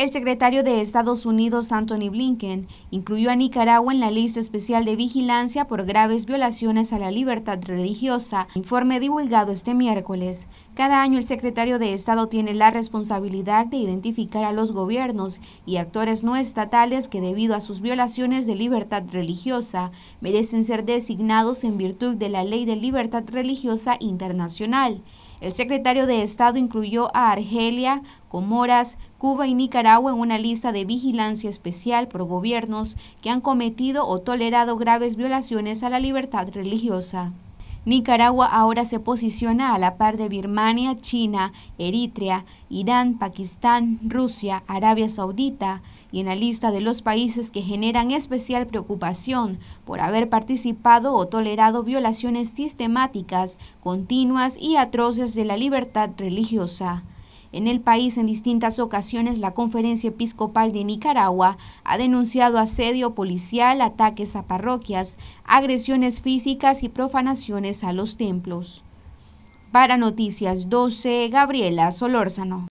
El secretario de Estados Unidos, Anthony Blinken, incluyó a Nicaragua en la lista especial de vigilancia por graves violaciones a la libertad religiosa, informe divulgado este miércoles. Cada año el secretario de Estado tiene la responsabilidad de identificar a los gobiernos y actores no estatales que debido a sus violaciones de libertad religiosa merecen ser designados en virtud de la Ley de Libertad Religiosa Internacional. El secretario de Estado incluyó a Argelia, Comoras, Cuba y Nicaragua en una lista de vigilancia especial por gobiernos que han cometido o tolerado graves violaciones a la libertad religiosa. Nicaragua ahora se posiciona a la par de Birmania, China, Eritrea, Irán, Pakistán, Rusia, Arabia Saudita y en la lista de los países que generan especial preocupación por haber participado o tolerado violaciones sistemáticas, continuas y atroces de la libertad religiosa. En el país, en distintas ocasiones, la Conferencia Episcopal de Nicaragua ha denunciado asedio policial, ataques a parroquias, agresiones físicas y profanaciones a los templos. Para Noticias 12, Gabriela Solórzano.